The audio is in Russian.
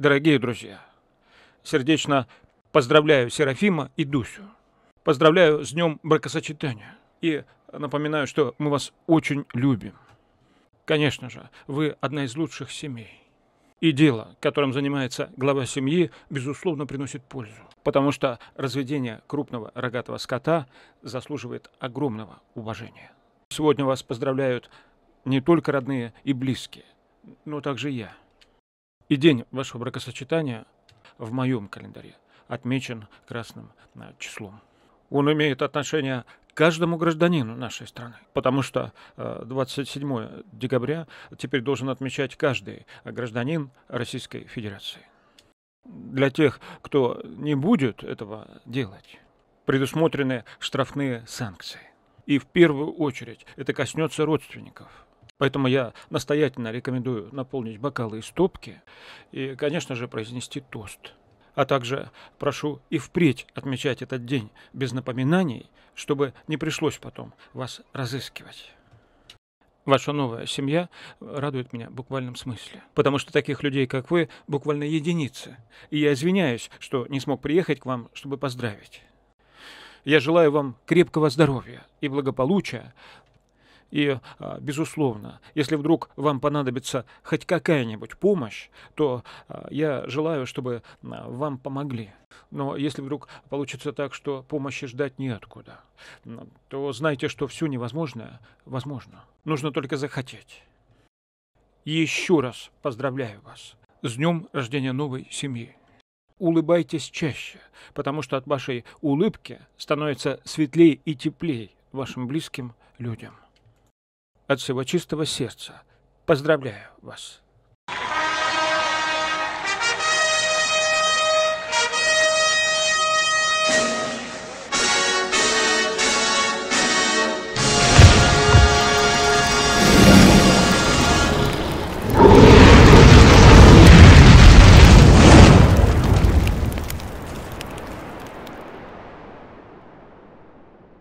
Дорогие друзья, сердечно поздравляю Серафима и Дусю. Поздравляю с днем бракосочетания. И напоминаю, что мы вас очень любим. Конечно же, вы одна из лучших семей. И дело, которым занимается глава семьи, безусловно, приносит пользу. Потому что разведение крупного рогатого скота заслуживает огромного уважения. Сегодня вас поздравляют не только родные и близкие, но также я – и день вашего бракосочетания в моем календаре отмечен красным э, числом. Он имеет отношение к каждому гражданину нашей страны, потому что 27 э, декабря теперь должен отмечать каждый гражданин Российской Федерации. Для тех, кто не будет этого делать, предусмотрены штрафные санкции. И в первую очередь это коснется родственников – Поэтому я настоятельно рекомендую наполнить бокалы и стопки и, конечно же, произнести тост. А также прошу и впредь отмечать этот день без напоминаний, чтобы не пришлось потом вас разыскивать. Ваша новая семья радует меня в буквальном смысле. Потому что таких людей, как вы, буквально единицы. И я извиняюсь, что не смог приехать к вам, чтобы поздравить. Я желаю вам крепкого здоровья и благополучия и, а, безусловно, если вдруг вам понадобится хоть какая-нибудь помощь, то а, я желаю, чтобы а, вам помогли. Но если вдруг получится так, что помощи ждать неоткуда, то знайте, что все невозможное возможно. Нужно только захотеть. Еще раз поздравляю вас с днем рождения новой семьи улыбайтесь чаще, потому что от вашей улыбки становится светлее и теплее вашим близким людям от всего чистого сердца. Поздравляю вас.